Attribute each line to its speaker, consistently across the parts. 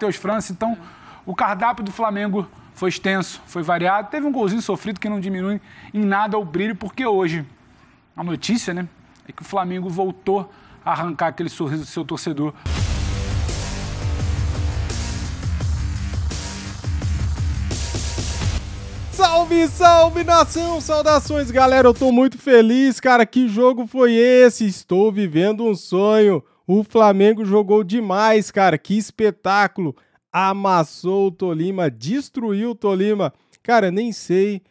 Speaker 1: Matheus França. Então, é. o cardápio do Flamengo foi extenso, foi variado. Teve um golzinho sofrido que não diminui em nada o brilho, porque hoje a notícia, né, é que o Flamengo voltou a arrancar aquele sorriso do seu torcedor.
Speaker 2: Salve, salve nação! Saudações, galera! Eu tô muito feliz, cara. Que jogo foi esse? Estou vivendo um sonho. O Flamengo jogou demais, cara. Que espetáculo! Amassou o Tolima, destruiu o Tolima. Cara, nem sei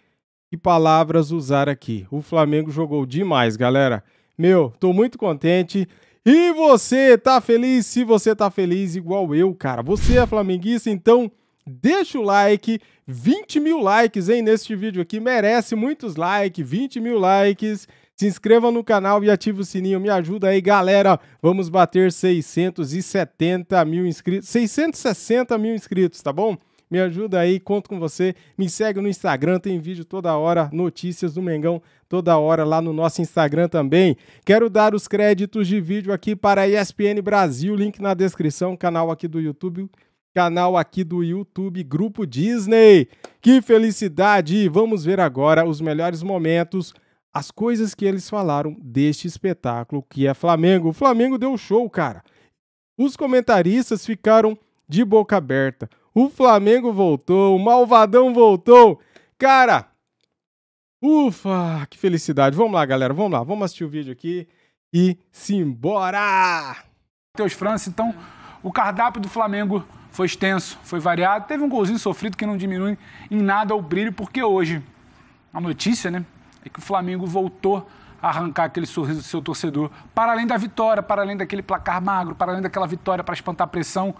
Speaker 2: que palavras usar aqui. O Flamengo jogou demais, galera. Meu, tô muito contente. E você tá feliz? Se você tá feliz igual eu, cara, você é flamenguista, então deixa o like. 20 mil likes, hein, neste vídeo aqui. Merece muitos likes, 20 mil likes. Se inscreva no canal e ative o sininho. Me ajuda aí, galera. Vamos bater 670 mil inscritos. 660 mil inscritos, tá bom? Me ajuda aí, conto com você. Me segue no Instagram, tem vídeo toda hora, notícias do Mengão toda hora lá no nosso Instagram também. Quero dar os créditos de vídeo aqui para a ESPN Brasil, link na descrição, canal aqui do YouTube, canal aqui do YouTube Grupo Disney. Que felicidade! Vamos ver agora os melhores momentos as coisas que eles falaram deste espetáculo que é Flamengo. O Flamengo deu show, cara. Os comentaristas ficaram de boca aberta. O Flamengo voltou, o Malvadão voltou. Cara, ufa, que felicidade. Vamos lá, galera, vamos lá. Vamos assistir o vídeo aqui e simbora! Matheus França, então, o cardápio do Flamengo
Speaker 1: foi extenso, foi variado. Teve um golzinho sofrido que não diminui em nada o brilho, porque hoje a notícia, né? é que o Flamengo voltou a arrancar aquele sorriso do seu torcedor, para além da vitória, para além daquele placar magro, para além daquela vitória para espantar a pressão.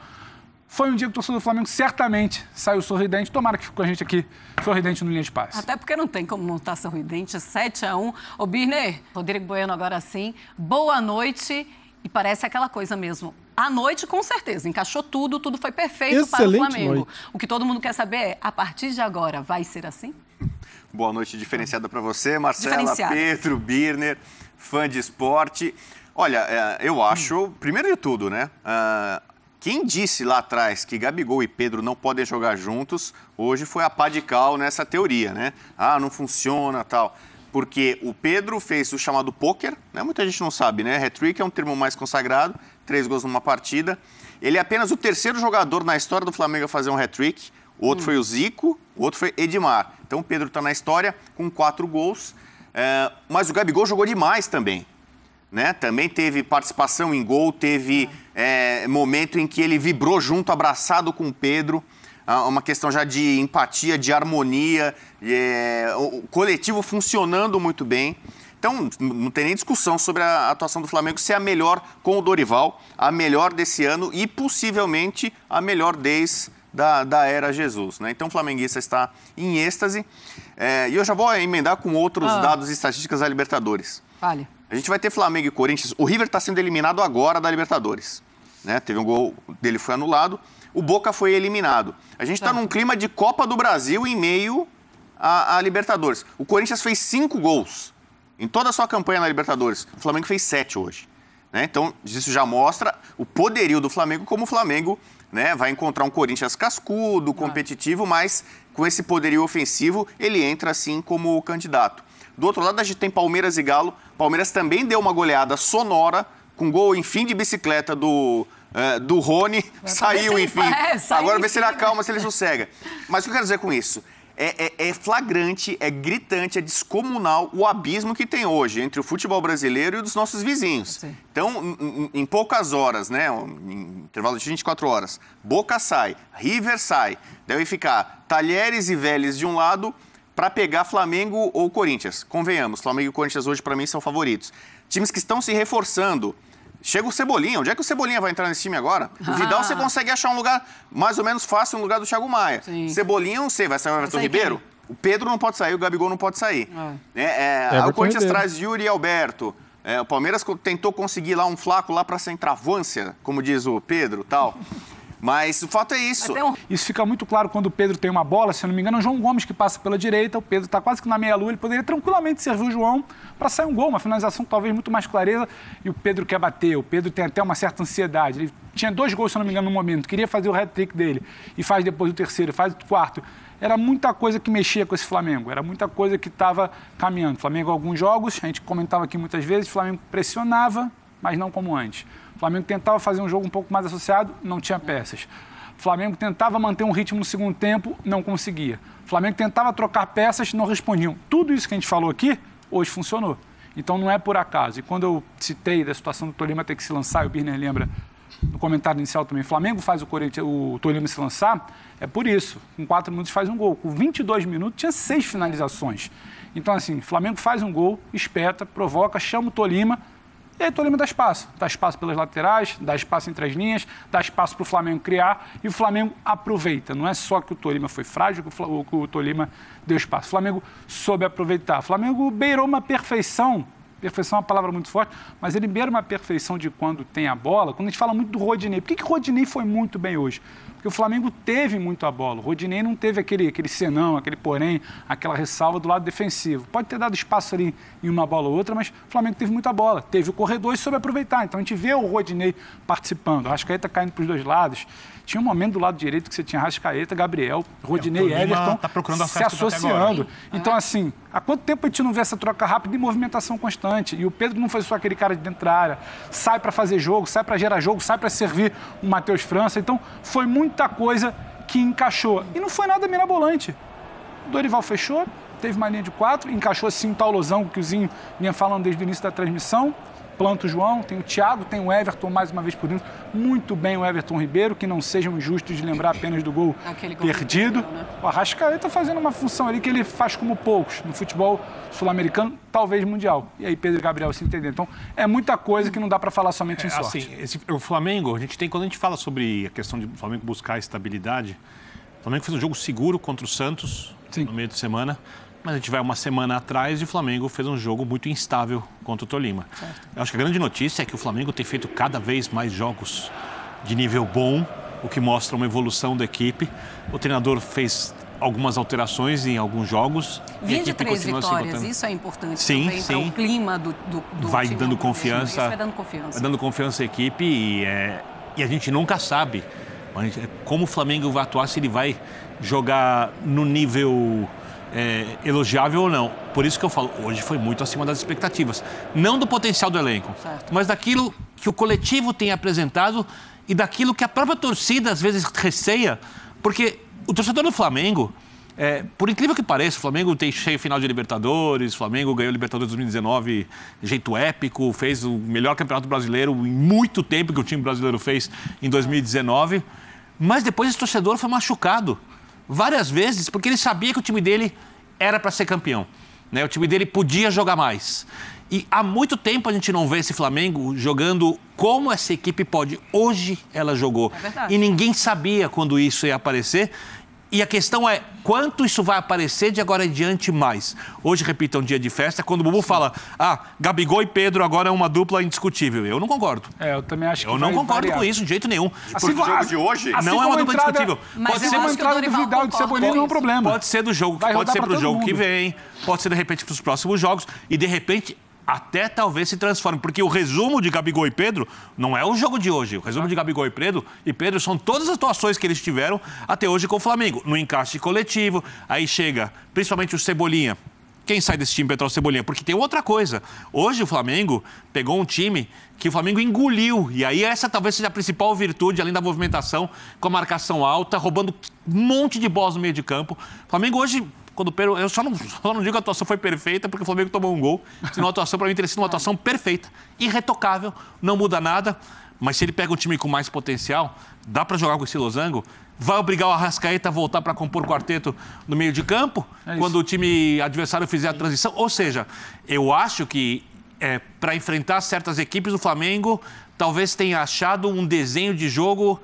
Speaker 1: Foi um dia que o torcedor do Flamengo certamente saiu sorridente. Tomara que fique com a gente aqui, sorridente no Linha de Paz. Até
Speaker 3: porque não tem como não estar sorridente. 7 a 1 Ô, Birner, Rodrigo Bueno agora sim. Boa noite. E parece aquela coisa mesmo. À noite, com certeza, encaixou tudo, tudo foi perfeito Excelente para o Flamengo. Noite. O que todo mundo quer saber é, a partir de agora, vai ser assim?
Speaker 4: boa noite diferenciada para você, Marcela, Pedro, Birner, fã de esporte. Olha, é, eu acho, hum. primeiro de tudo, né? Ah, quem disse lá atrás que Gabigol e Pedro não podem jogar juntos, hoje foi a pá de cal nessa teoria, né? Ah, não funciona, tal. Porque o Pedro fez o chamado pôquer, né? Muita gente não sabe, né? Hat-trick é um termo mais consagrado, três gols numa partida. Ele é apenas o terceiro jogador na história do Flamengo a fazer um hat-trick. O outro hum. foi o Zico, o outro foi Edmar. Então o Pedro está na história com quatro gols. É, mas o Gabigol jogou demais também. Né? Também teve participação em gol, teve é, é momento em que ele vibrou junto, abraçado com o Pedro. Ah, uma questão já de empatia, de harmonia, é, o coletivo funcionando muito bem. Então, não tem nem discussão sobre a atuação do Flamengo ser é a melhor com o Dorival, a melhor desse ano e possivelmente a melhor desde da, da era Jesus. Né? Então o flamenguista está em êxtase. É, e eu já vou emendar com outros ah. dados e estatísticas da Libertadores. Vale. A gente vai ter Flamengo e Corinthians. O River está sendo eliminado agora da Libertadores. Né? Teve um gol dele foi anulado. O Boca foi eliminado. A gente está tá. num clima de Copa do Brasil em meio a, a Libertadores. O Corinthians fez cinco gols em toda a sua campanha na Libertadores. O Flamengo fez sete hoje. Né? Então, isso já mostra o poderio do Flamengo como o Flamengo né? Vai encontrar um Corinthians cascudo, competitivo, mas com esse poderio ofensivo, ele entra assim como candidato. Do outro lado, a gente tem Palmeiras e Galo. Palmeiras também deu uma goleada sonora, com gol em fim de bicicleta do, uh, do Rony. saiu, enfim. é, saiu Agora ver se ele acalma, se ele sossega. Mas o que eu quero dizer com isso? é, é, é, flagrante, é gritante, é descomunal o abismo que tem hoje entre o futebol brasileiro e dos nossos vizinhos. Sim. Então, em poucas horas, né, em intervalo de 24 horas, Boca sai, River sai, deve ficar Talheres e Vélez de um lado para pegar Flamengo ou Corinthians. Convenhamos, Flamengo e Corinthians hoje para mim são favoritos. Times que estão se reforçando, Chega o Cebolinha. Onde é que o Cebolinha vai entrar nesse time agora? O ah. Vidal você consegue achar um lugar mais ou menos fácil no lugar do Thiago Maia. Sim. Cebolinha, não sei, vai sair o Everton Ribeiro? Quem? O Pedro não pode sair, o Gabigol não pode sair. Ah. É, é, o Corinthians traz Yuri e Alberto. É, o Palmeiras tentou conseguir lá um flaco lá para centravância, como diz o Pedro tal. Mas o fato é
Speaker 1: isso. Um... Isso fica muito claro quando o Pedro tem uma bola, se eu não me engano, é o João Gomes que passa pela direita, o Pedro está quase que na meia-lua, ele poderia tranquilamente servir o João para sair um gol, uma finalização talvez muito mais clareza, e o Pedro quer bater, o Pedro tem até uma certa ansiedade. Ele tinha dois gols, se eu não me engano, no momento, queria fazer o hat-trick dele, e faz depois o terceiro, faz o quarto era muita coisa que mexia com esse Flamengo, era muita coisa que estava caminhando. Flamengo, alguns jogos, a gente comentava aqui muitas vezes, o Flamengo pressionava, mas não como antes. O Flamengo tentava fazer um jogo um pouco mais associado, não tinha peças. O Flamengo tentava manter um ritmo no segundo tempo, não conseguia. O Flamengo tentava trocar peças, não respondiam. Tudo isso que a gente falou aqui, hoje funcionou. Então não é por acaso. E quando eu citei da situação do Tolima ter que se lançar, e o Birner lembra no comentário inicial também, Flamengo faz o, o Tolima se lançar, é por isso. Com quatro minutos faz um gol. Com 22 minutos tinha seis finalizações. Então, assim, Flamengo faz um gol, espeta, provoca, chama o Tolima, e aí Tolima dá espaço. Dá espaço pelas laterais, dá espaço entre as linhas, dá espaço para o Flamengo criar e o Flamengo aproveita. Não é só que o Tolima foi frágil, que o Tolima deu espaço. O Flamengo soube aproveitar. O Flamengo beirou uma perfeição perfeição é uma palavra muito forte, mas ele beira uma perfeição de quando tem a bola, quando a gente fala muito do Rodinei. Por que, que o Rodinei foi muito bem hoje? Porque o Flamengo teve muito a bola. O Rodinei não teve aquele, aquele senão, aquele porém, aquela ressalva do lado defensivo. Pode ter dado espaço ali em uma bola ou outra, mas o Flamengo teve muita bola. Teve o corredor e soube aproveitar. Então a gente vê o Rodinei participando. A Rascaeta caindo para os dois lados. Tinha um momento do lado direito que você tinha Rascaeta, Gabriel, Rodinei e é, Everton tá procurando se associando. É. Então, assim, há quanto tempo a gente não vê essa troca rápida e movimentação constante? E o Pedro não foi só aquele cara de dentro da área. Sai para fazer jogo, sai para gerar jogo, sai para servir o Matheus França. Então, foi muito muita coisa que encaixou. E não foi nada mirabolante. O Dorival fechou, teve uma linha de quatro, encaixou assim o tal losão que o Zinho vinha falando desde o início da transmissão planta o João, tem o Thiago, tem o Everton mais uma vez por dentro. Muito bem o Everton Ribeiro, que não sejam injustos de lembrar apenas do gol, gol perdido. Gol, né? O Arrascaeta tá fazendo uma função ali que ele faz como poucos no futebol sul-americano, talvez mundial. E aí Pedro e Gabriel se entenderam. Então é muita coisa que não dá para falar somente é, em sorte. É, assim,
Speaker 5: esse, o Flamengo, a gente tem, quando a gente fala sobre a questão de o Flamengo buscar estabilidade, o Flamengo fez um jogo seguro contra o Santos Sim. no meio de semana. Mas a gente vai uma semana atrás e o Flamengo fez um jogo muito instável contra o Tolima. Certo. Eu acho que a grande notícia é que o Flamengo tem feito cada vez mais jogos de nível bom, o que mostra uma evolução da equipe. O treinador fez algumas alterações em alguns jogos. 23 vitórias, isso
Speaker 3: é importante sim, também sim. o clima do, do,
Speaker 5: do vai time, Dando confiança, vai dando confiança. Vai dando confiança à equipe e, é, e a gente nunca sabe como o Flamengo vai atuar, se ele vai jogar no nível é, elogiável ou não. Por isso que eu falo, hoje foi muito acima das expectativas. Não do potencial do elenco, certo. mas daquilo que o coletivo tem apresentado e daquilo que a própria torcida às vezes receia, porque o torcedor do Flamengo. É, por incrível que pareça, o Flamengo tem cheio final de Libertadores, o Flamengo ganhou Libertadores 2019 jeito épico, fez o melhor campeonato brasileiro em muito tempo que o time brasileiro fez em 2019. Mas depois esse torcedor foi machucado várias vezes porque ele sabia que o time dele era para ser campeão. Né? O time dele podia jogar mais. E há muito tempo a gente não vê esse Flamengo jogando como essa equipe pode. Hoje ela jogou. É e ninguém sabia quando isso ia aparecer. E a questão é quanto isso vai aparecer de agora em diante mais. Hoje, repita, é um dia de festa, quando o Bubu Sim. fala, ah, Gabigol e Pedro agora é uma dupla indiscutível. Eu não concordo. É, eu também acho eu que Eu não concordo variar. com isso, de jeito nenhum. Assim, porque o jogo de hoje assim não é uma dupla entrada,
Speaker 1: indiscutível. Mas pode ser uma entrada do Vidal e do Cebolinha não é um problema. Pode ser do jogo, pode ser para o jogo mundo. que vem,
Speaker 5: pode ser de repente para os próximos jogos e de repente até talvez se transforme, porque o resumo de Gabigol e Pedro não é o jogo de hoje. O resumo de Gabigol e Pedro, e Pedro são todas as atuações que eles tiveram até hoje com o Flamengo, no encaixe coletivo. Aí chega, principalmente o Cebolinha. Quem sai desse time, Petrol Cebolinha? Porque tem outra coisa. Hoje o Flamengo pegou um time que o Flamengo engoliu. E aí essa talvez seja a principal virtude, além da movimentação, com a marcação alta, roubando um monte de bolas no meio de campo. O Flamengo hoje quando o Pedro. Eu só não, só não digo que a atuação foi perfeita, porque o Flamengo tomou um gol. Senão a atuação, para mim, teria sido uma atuação perfeita, irretocável, não muda nada. Mas se ele pega um time com mais potencial, dá para jogar com esse losango? Vai obrigar o Arrascaeta a voltar para compor quarteto no meio de campo, é quando o time adversário fizer a transição? Ou seja, eu acho que é, para enfrentar certas equipes, o Flamengo talvez tenha achado um desenho de jogo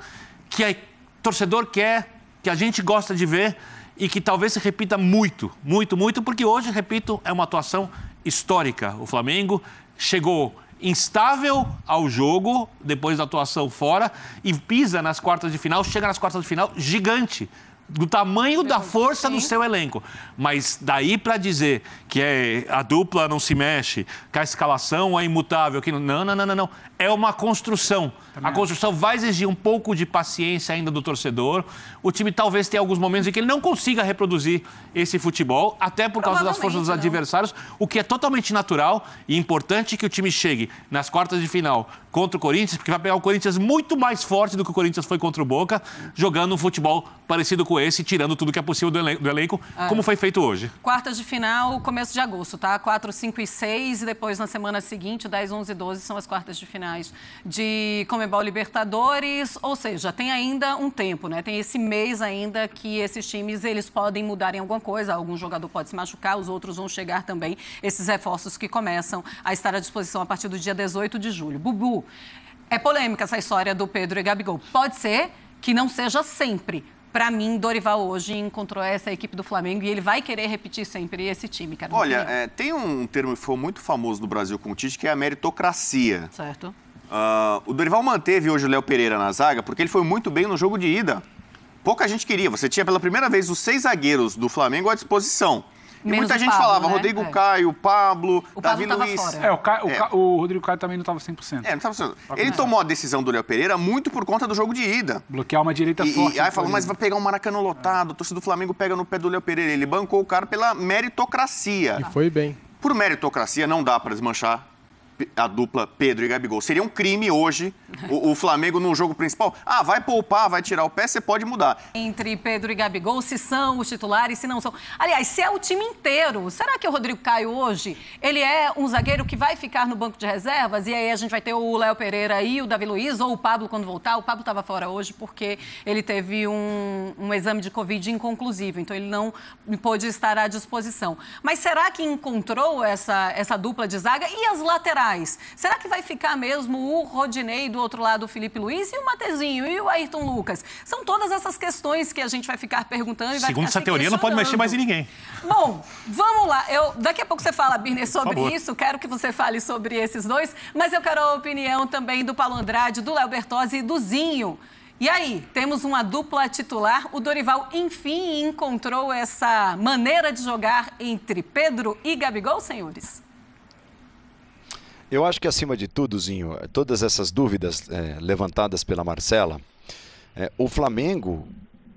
Speaker 5: que o torcedor quer, que a gente gosta de ver, e que talvez se repita muito, muito, muito, porque hoje, repito, é uma atuação histórica. O Flamengo chegou instável ao jogo depois da atuação fora e pisa nas quartas de final, chega nas quartas de final gigante do tamanho da força do seu elenco. Mas daí para dizer que é a dupla não se mexe, que a escalação é imutável, que não, não, não, não, não. É uma construção. Também. A construção vai exigir um pouco de paciência ainda do torcedor. O time talvez tenha alguns momentos em que ele não consiga reproduzir esse futebol, até por causa das forças dos não. adversários, o que é totalmente natural e importante que o time chegue nas quartas de final contra o Corinthians, porque vai pegar o Corinthians muito mais forte do que o Corinthians foi contra o Boca, jogando um futebol parecido com esse, tirando tudo que é possível do elenco, do elenco é. como foi feito hoje?
Speaker 3: Quartas de final, começo de agosto, tá? 4, 5 e 6, e depois na semana seguinte, 10, 11 e 12 são as quartas de finais de Comebol Libertadores, ou seja, tem ainda um tempo, né? Tem esse mês ainda que esses times, eles podem mudar em alguma coisa, algum jogador pode se machucar, os outros vão chegar também, esses reforços que começam a estar à disposição a partir do dia 18 de julho. Bubu, é polêmica essa história do Pedro e Gabigol. Pode ser que não seja sempre, para mim, Dorival hoje encontrou essa equipe do Flamengo e ele vai querer repetir sempre esse time, cara. Olha,
Speaker 4: é, tem um termo que foi muito famoso no Brasil com o Tite, que é a meritocracia. Certo. Uh, o Dorival manteve hoje o Léo Pereira na zaga porque ele foi muito bem no jogo de ida. Pouca gente queria. Você tinha pela primeira vez os seis zagueiros do Flamengo à disposição.
Speaker 1: E Menos muita gente Pablo, falava, né? Rodrigo é.
Speaker 4: Caio, Pablo, o Davi Pablo Luiz. É, o, Ca... é.
Speaker 1: o, Rodrigo Caio também não estava 100%. É,
Speaker 4: não estava 100%. Ele tomou a decisão do Léo Pereira muito por conta do jogo de ida. Bloquear uma direita e, forte. E aí falou, mas né? vai pegar um Maracanã lotado, o torcedor do Flamengo pega no pé do Léo Pereira. Ele bancou o cara pela meritocracia. E foi bem. Por meritocracia não dá para desmanchar a dupla Pedro e Gabigol. Seria um crime hoje o, o, Flamengo no jogo principal. Ah, vai poupar, vai tirar o pé, você pode mudar.
Speaker 3: Entre Pedro e Gabigol, se são os titulares, se não são. Aliás, se é o time inteiro, será que o Rodrigo Caio hoje, ele é um zagueiro que vai ficar no banco de reservas? E aí a gente vai ter o Léo Pereira e o Davi Luiz, ou o Pablo quando voltar. O Pablo estava fora hoje porque ele teve um, um exame de Covid inconclusivo, então ele não pôde estar à disposição. Mas será que encontrou essa, essa dupla de zaga? E as laterais? Será que vai ficar mesmo o Rodinei do outro lado, o Felipe Luiz, e o Matezinho e o Ayrton Lucas? São todas essas questões que a gente vai ficar perguntando e vai Segundo essa teoria, não pode mexer mais em ninguém. Bom, vamos lá. Eu, daqui a pouco você fala, Birner, sobre isso. Quero que você fale sobre esses dois, mas eu quero a opinião também do Paulo Andrade, do Léo Bertozzi e do Zinho. E aí, temos uma dupla titular. O Dorival, enfim, encontrou essa maneira de jogar entre Pedro e Gabigol, senhores?
Speaker 6: Eu acho que, acima de tudo, Zinho, todas essas dúvidas é, levantadas pela Marcela, é, o Flamengo.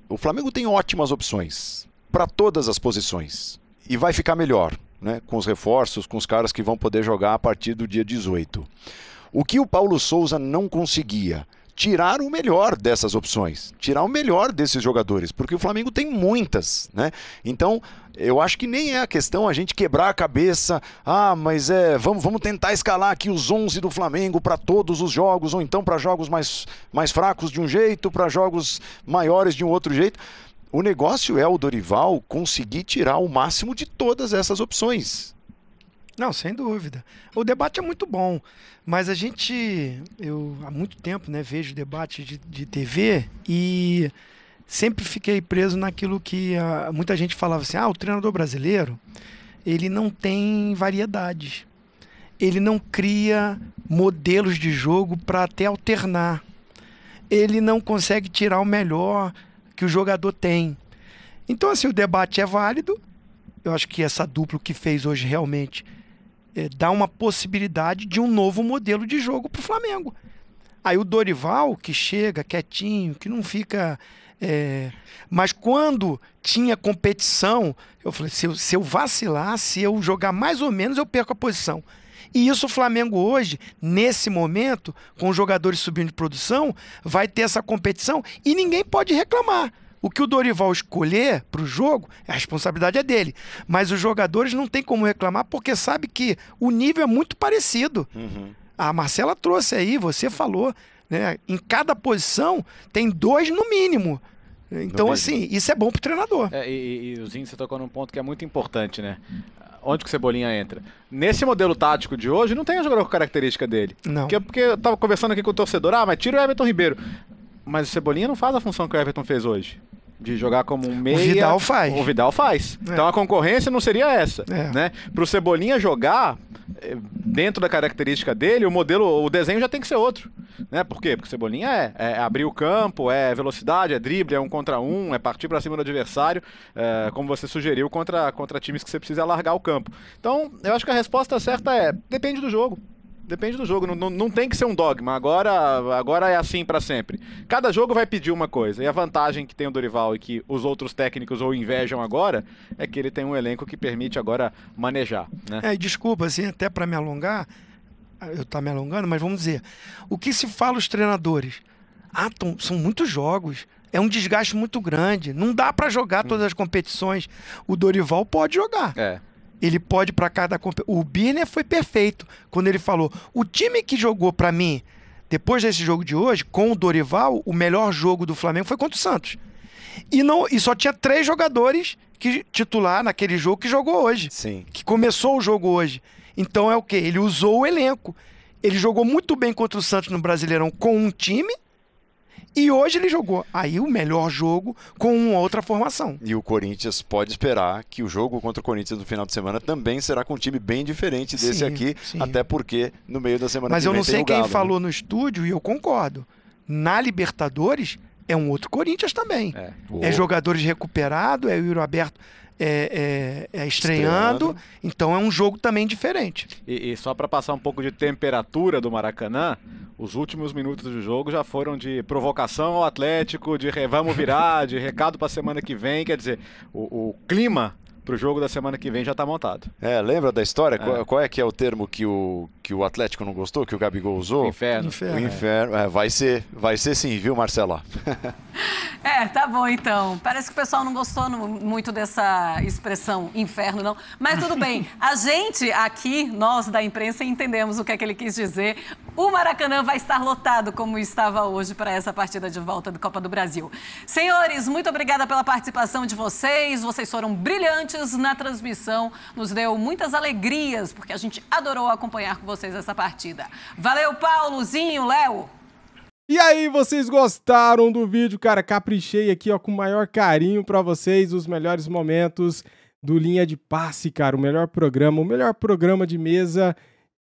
Speaker 6: O Flamengo tem ótimas opções para todas as posições. E vai ficar melhor, né? Com os reforços, com os caras que vão poder jogar a partir do dia 18. O que o Paulo Souza não conseguia tirar o melhor dessas opções, tirar o melhor desses jogadores, porque o Flamengo tem muitas, né? Então, eu acho que nem é a questão a gente quebrar a cabeça, ah, mas é, vamos, vamos tentar escalar aqui os 11 do Flamengo para todos os jogos, ou então para jogos mais, mais fracos de um jeito, para jogos maiores de um outro jeito. O negócio é o Dorival conseguir tirar o máximo de todas essas
Speaker 7: opções. Não, sem dúvida. O debate é muito bom, mas a gente, eu há muito tempo, né, vejo debate de, de TV e sempre fiquei preso naquilo que a, muita gente falava assim: ah, o treinador brasileiro ele não tem variedade, ele não cria modelos de jogo para até alternar, ele não consegue tirar o melhor que o jogador tem. Então, assim, o debate é válido. Eu acho que essa dupla que fez hoje realmente é, dá uma possibilidade de um novo modelo de jogo para o Flamengo. Aí o Dorival, que chega quietinho, que não fica. É... Mas quando tinha competição, eu falei: se eu, se eu vacilar, se eu jogar mais ou menos, eu perco a posição. E isso o Flamengo hoje, nesse momento, com os jogadores subindo de produção, vai ter essa competição e ninguém pode reclamar. O que o Dorival escolher para o jogo, a responsabilidade é dele. Mas os jogadores não tem como reclamar porque sabe que o nível é muito parecido. Uhum. A Marcela trouxe aí, você falou, né? Em cada posição tem dois no mínimo. Então, no assim, mesmo. isso é bom para o treinador.
Speaker 8: É, e, e o Zinho, você tocou num ponto que é muito importante, né? Onde que o Cebolinha entra? Nesse modelo tático de hoje, não tem um jogador com característica dele. Não. Porque, porque eu tava conversando aqui com o torcedor, ah, mas tira o Everton Ribeiro. Mas o Cebolinha não faz a função que o Everton fez hoje. De jogar como um meia. O Vidal faz. O Vidal faz. É. Então a concorrência não seria essa. É. Né? Para o Cebolinha jogar, eh, dentro da característica dele, o modelo, o desenho já tem que ser outro. Né? Por quê? Porque o Cebolinha é, é abrir o campo, é velocidade, é drible, é um contra um, é partir para cima do adversário, é, como você sugeriu, contra, contra times que você precisa largar o campo. Então, eu acho que a resposta certa é: depende do jogo. Depende do jogo, não, não, não, tem que ser um dogma. Agora, agora é assim para sempre. Cada jogo vai pedir uma coisa. E a vantagem que tem o Dorival e que os outros técnicos ou invejam agora é que ele tem um elenco que permite agora manejar. Né? É,
Speaker 7: desculpa, assim, até para me alongar, eu tá me alongando, mas vamos dizer, o que se fala os treinadores? Ah, tão, são muitos jogos. É um desgaste muito grande. Não dá para jogar todas as competições. O Dorival pode jogar. É. Ele pode para cada o Birner foi perfeito quando ele falou: "O time que jogou para mim depois desse jogo de hoje com o Dorival, o melhor jogo do Flamengo foi contra o Santos". E não, e só tinha três jogadores que titular naquele jogo que jogou hoje. Sim. Que começou o jogo hoje. Então é o que ele usou o elenco. Ele jogou muito bem contra o Santos no Brasileirão com um time e hoje ele jogou. Aí o melhor jogo
Speaker 6: com uma outra formação. E o Corinthians pode esperar que o jogo contra o Corinthians no final de semana também será com um time bem diferente desse sim, aqui, sim. até porque no meio da semana Mas que vem eu não sei quem Galo, né? falou
Speaker 7: né? no estúdio e eu concordo. Na Libertadores é um outro Corinthians também. É, é jogadores recuperados, é o Yuri Aberto é, é, é estreando, estreando, então é um jogo também diferente.
Speaker 8: E, e só para passar um pouco de temperatura do Maracanã, os últimos minutos do jogo já foram de provocação ao Atlético, de vamos virar, de recado para semana que vem, quer dizer, o, o clima para o jogo da semana que vem já está montado.
Speaker 6: É, lembra da história? É. Qual, qual, é que é o termo que o, que o Atlético não gostou, que o Gabigol usou? O inferno. O inferno. O inferno. É. É, vai ser, vai ser sim, viu, Marcela?
Speaker 3: é, tá bom então. Parece que o pessoal não gostou no, muito dessa expressão inferno, não. Mas tudo bem. A gente aqui, nós da imprensa, entendemos o que é que ele quis dizer o Maracanã vai estar lotado como estava hoje para essa partida de volta do Copa do Brasil. Senhores, muito obrigada pela participação de vocês. Vocês foram brilhantes na transmissão, nos deu muitas alegrias, porque a gente adorou acompanhar com vocês essa partida. Valeu, Paulozinho, Léo.
Speaker 2: E aí, vocês gostaram do vídeo? Cara, caprichei aqui ó, com o maior carinho para vocês, os melhores momentos do Linha de Passe, cara. O melhor programa, o melhor programa de mesa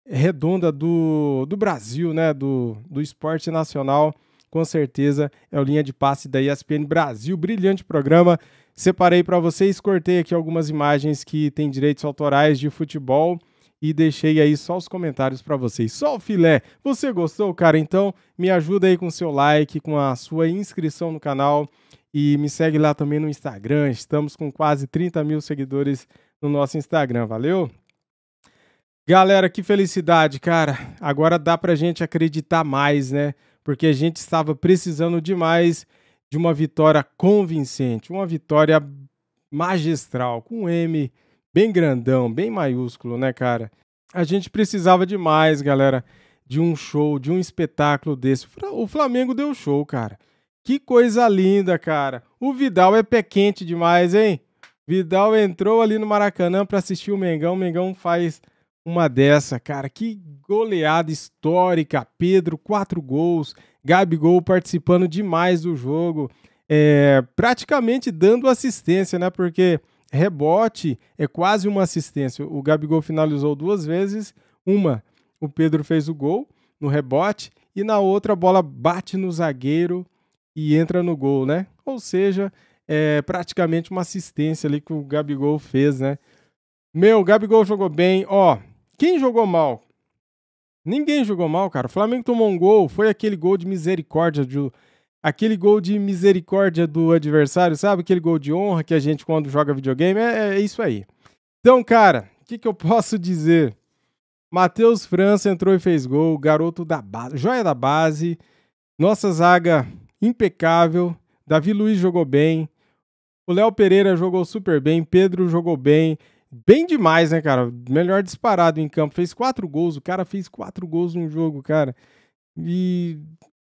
Speaker 2: redonda do, do Brasil, né? Do, do esporte nacional, com certeza é o linha de passe da ESPN Brasil. Brilhante programa. Separei para vocês, cortei aqui algumas imagens que têm direitos autorais de futebol e deixei aí só os comentários para vocês. Só o filé. Você gostou, cara? Então me ajuda aí com seu like, com a sua inscrição no canal e me segue lá também no Instagram. Estamos com quase 30 mil seguidores no nosso Instagram. Valeu? Galera, que felicidade, cara. Agora dá pra gente acreditar mais, né? Porque a gente estava precisando demais de uma vitória convincente, uma vitória magistral, com um M bem grandão, bem maiúsculo, né, cara? A gente precisava demais, galera, de um show, de um espetáculo desse. O Flamengo deu show, cara. Que coisa linda, cara. O Vidal é pé quente demais, hein? Vidal entrou ali no Maracanã para assistir o Mengão. O Mengão faz uma dessa, cara. Que goleada histórica. Pedro, quatro gols. Gabigol participando demais do jogo. É, praticamente dando assistência, né? Porque rebote é quase uma assistência. O Gabigol finalizou duas vezes. Uma, o Pedro fez o gol no rebote. E na outra, a bola bate no zagueiro e entra no gol, né? Ou seja, é praticamente uma assistência ali que o Gabigol fez, né? Meu, o Gabigol jogou bem. Ó, quem jogou mal? Ninguém jogou mal, cara. O Flamengo tomou um gol, foi aquele gol de misericórdia do aquele gol de misericórdia do adversário, sabe? Aquele gol de honra que a gente quando joga videogame, é, é isso aí. Então, cara, o que, que eu posso dizer? Matheus França entrou e fez gol, garoto da base, joia da base. Nossa zaga impecável. Davi Luiz jogou bem. O Léo Pereira jogou super bem, Pedro jogou bem bem demais, né, cara? Melhor disparado em campo. Fez quatro gols, o cara fez quatro gols num jogo, cara. E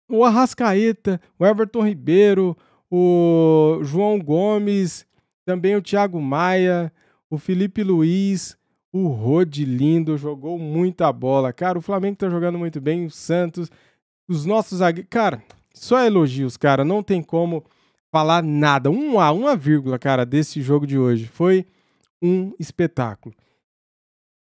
Speaker 2: o Arrascaeta, o Everton Ribeiro, o João Gomes, também o Thiago Maia, o Felipe Luiz, o Rodilindo jogou muita bola. Cara, o Flamengo tá jogando muito bem, o Santos, os nossos zagueiros. Cara, só elogios, cara. Não tem como falar nada. Um A, uma vírgula, cara, desse jogo de hoje. Foi um espetáculo.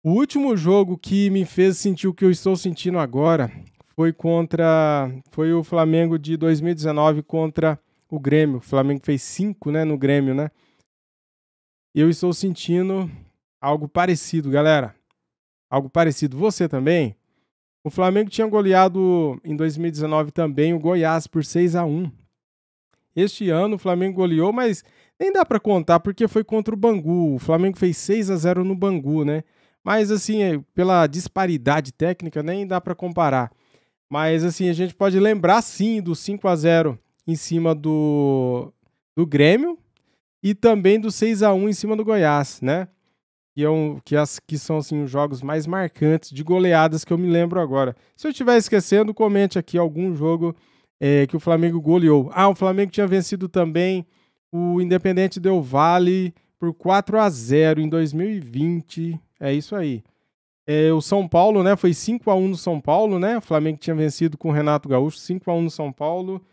Speaker 2: O último jogo que me fez sentir o que eu estou sentindo agora foi contra foi o Flamengo de 2019 contra o Grêmio. O Flamengo fez cinco, né, no Grêmio, né? Eu estou sentindo algo parecido, galera. Algo parecido. Você também? O Flamengo tinha goleado em 2019 também o Goiás por 6 a 1. Este ano o Flamengo goleou, mas nem dá para contar porque foi contra o Bangu. O Flamengo fez 6 a 0 no Bangu, né? Mas assim, é, pela disparidade técnica, nem dá para comparar. Mas assim, a gente pode lembrar sim do 5 a 0 em cima do do Grêmio e também do 6 a 1 em cima do Goiás, né? Que, é um, que, as, que são assim, os jogos mais marcantes de goleadas que eu me lembro agora. Se eu estiver esquecendo, comente aqui algum jogo é, que o Flamengo goleou. Ah, o Flamengo tinha vencido também o Independente deu Vale por 4 a 0 em 2020. É isso aí. É, o São Paulo, né? Foi 5 a 1 no São Paulo, né? O Flamengo tinha vencido com o Renato Gaúcho, 5 a 1 no São Paulo.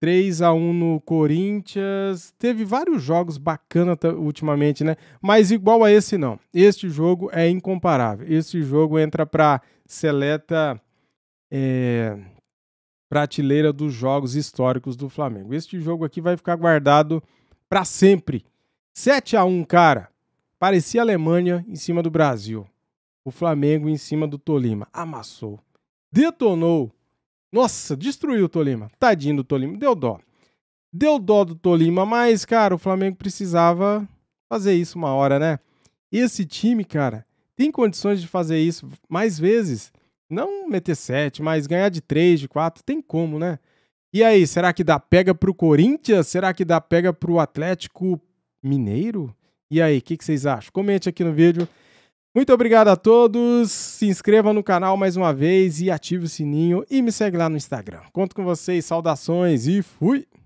Speaker 2: 3 a 1 no Corinthians. Teve vários jogos bacana ultimamente, né? Mas igual a esse não. Este jogo é incomparável. Este jogo entra para seleta é, prateleira dos jogos históricos do Flamengo. Este jogo aqui vai ficar guardado para sempre. 7 a 1, cara. Parecia a Alemanha em cima do Brasil. O Flamengo em cima do Tolima. Amassou. Detonou. Nossa, destruiu o Tolima. Tadinho do Tolima. Deu dó. Deu dó do Tolima, mas, cara, o Flamengo precisava fazer isso uma hora, né? Esse time, cara, tem condições de fazer isso mais vezes. Não meter 7, mas ganhar de 3, de 4, tem como, né? E aí, será que dá pega pro Corinthians? Será que dá pega pro Atlético Mineiro? E aí, o que, que vocês acham? Comente aqui no vídeo. Muito obrigado a todos. Se inscreva no canal mais uma vez e ative o sininho e me segue lá no Instagram. Conto com vocês, saudações e fui!